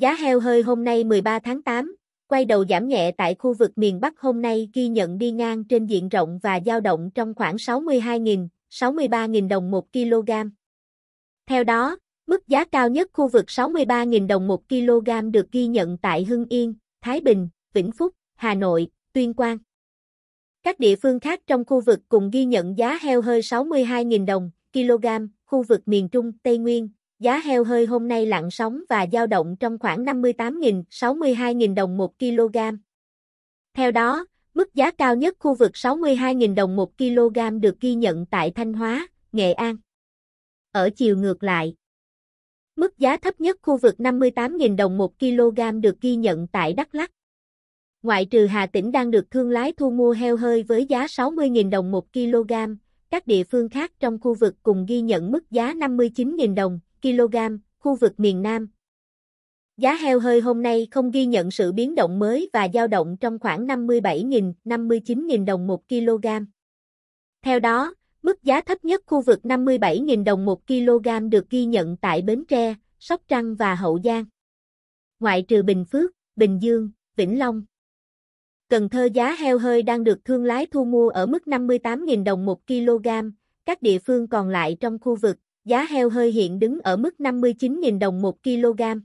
Giá heo hơi hôm nay 13 tháng 8, quay đầu giảm nhẹ tại khu vực miền Bắc hôm nay ghi nhận đi ngang trên diện rộng và dao động trong khoảng 62.000, 63.000 đồng 1 kg. Theo đó, mức giá cao nhất khu vực 63.000 đồng 1 kg được ghi nhận tại Hưng Yên, Thái Bình, Vĩnh Phúc, Hà Nội, Tuyên Quang. Các địa phương khác trong khu vực cùng ghi nhận giá heo hơi 62.000 đồng kg, khu vực miền Trung, Tây Nguyên, Giá heo hơi hôm nay lặng sóng và dao động trong khoảng 58.000-62.000 đồng 1 kg. Theo đó, mức giá cao nhất khu vực 62.000 đồng 1 kg được ghi nhận tại Thanh Hóa, Nghệ An. Ở chiều ngược lại, mức giá thấp nhất khu vực 58.000 đồng 1 kg được ghi nhận tại Đắk Lắk. Ngoại trừ Hà Tĩnh đang được thương lái thu mua heo hơi với giá 60.000 đồng 1 kg, các địa phương khác trong khu vực cùng ghi nhận mức giá 59.000 đồng, kg, khu vực miền Nam. Giá heo hơi hôm nay không ghi nhận sự biến động mới và dao động trong khoảng 57.000-59.000 đồng 1 kg. Theo đó, mức giá thấp nhất khu vực 57.000 đồng 1 kg được ghi nhận tại Bến Tre, Sóc Trăng và Hậu Giang. Ngoại trừ Bình Phước, Bình Dương, Vĩnh Long. Cần Thơ giá heo hơi đang được thương lái thu mua ở mức 58.000 đồng 1 kg, các địa phương còn lại trong khu vực giá heo hơi hiện đứng ở mức 59.000 đồng 1 kg.